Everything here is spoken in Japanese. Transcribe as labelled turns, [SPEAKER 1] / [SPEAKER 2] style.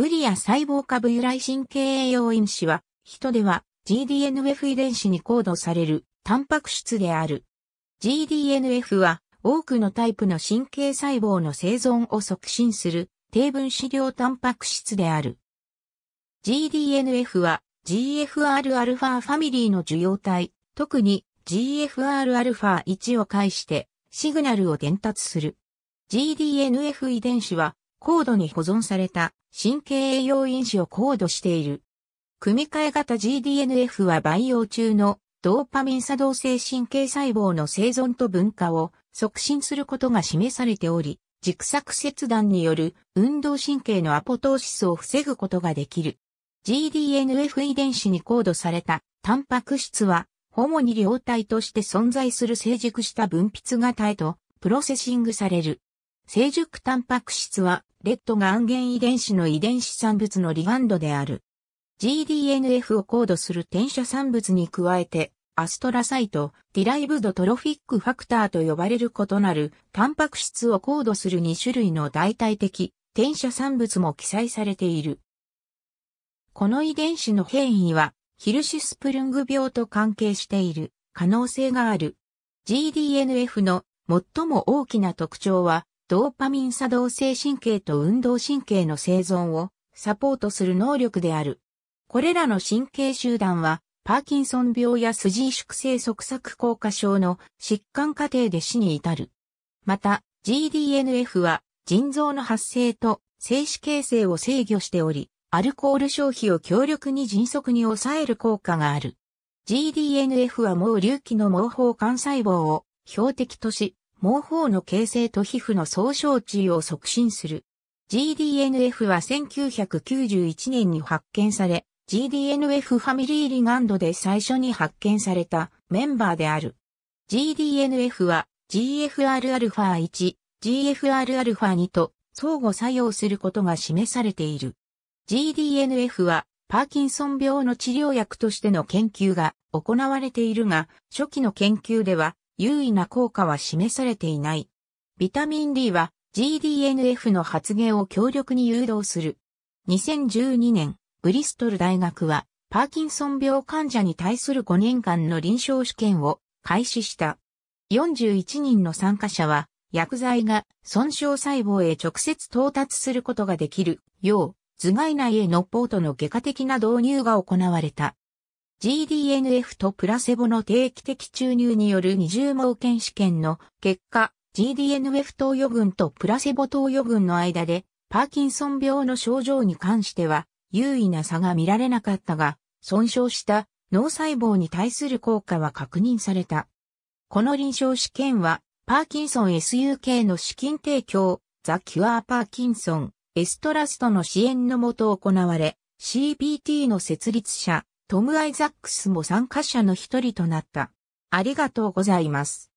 [SPEAKER 1] グリア細胞株由来神経栄養因子は、人では GDNF 遺伝子にコードされるタンパク質である。GDNF は多くのタイプの神経細胞の生存を促進する低分子量タンパク質である。GDNF は GFRα ファミリーの受容体、特に GFRα1 を介してシグナルを伝達する。GDNF 遺伝子は高度に保存された神経栄養因子を高度している。組み換え型 GDNF は培養中のドーパミン作動性神経細胞の生存と分化を促進することが示されており、軸索切断による運動神経のアポトーシスを防ぐことができる。GDNF 遺伝子に高度されたタンパク質は、主に両体として存在する成熟した分泌型へとプロセシングされる。成熟タンパク質は、レッドが暗原遺伝子の遺伝子産物のリガンドである。GDNF をコードする転写産物に加えて、アストラサイト、ディライブドトロフィックファクターと呼ばれる異なる、タンパク質をコードする2種類の代替的、転写産物も記載されている。この遺伝子の変異は、ヒルシスプルング病と関係している可能性がある。GDNF の最も大きな特徴は、ドーパミン作動性神経と運動神経の生存をサポートする能力である。これらの神経集団は、パーキンソン病や筋萎縮性側索硬化症の疾患過程で死に至る。また、GDNF は腎臓の発生と精子形成を制御しており、アルコール消費を強力に迅速に抑える効果がある。GDNF はもう隆起の毛包幹細胞を標的とし、毛包の形成と皮膚の総称値を促進する。GDNF は1991年に発見され、GDNF ファミリーリガンドで最初に発見されたメンバーである。GDNF は GFRα1、GFRα2 と相互作用することが示されている。GDNF はパーキンソン病の治療薬としての研究が行われているが、初期の研究では有意な効果は示されていない。ビタミン D は GDNF の発現を強力に誘導する。2012年、ブリストル大学は、パーキンソン病患者に対する5年間の臨床試験を開始した。41人の参加者は、薬剤が損傷細胞へ直接到達することができるよう、頭蓋内へのポートの外科的な導入が行われた。GDNF とプラセボの定期的注入による二重盲検試験の結果、GDNF 投与群とプラセボ投与群の間で、パーキンソン病の症状に関しては、優位な差が見られなかったが、損傷した脳細胞に対する効果は確認された。この臨床試験は、パーキンソン SUK の資金提供、ザ・キュアパーキンソン、エストラストの支援のもと行われ、CPT の設立者、トム・アイザックスも参加者の一人となった。ありがとうございます。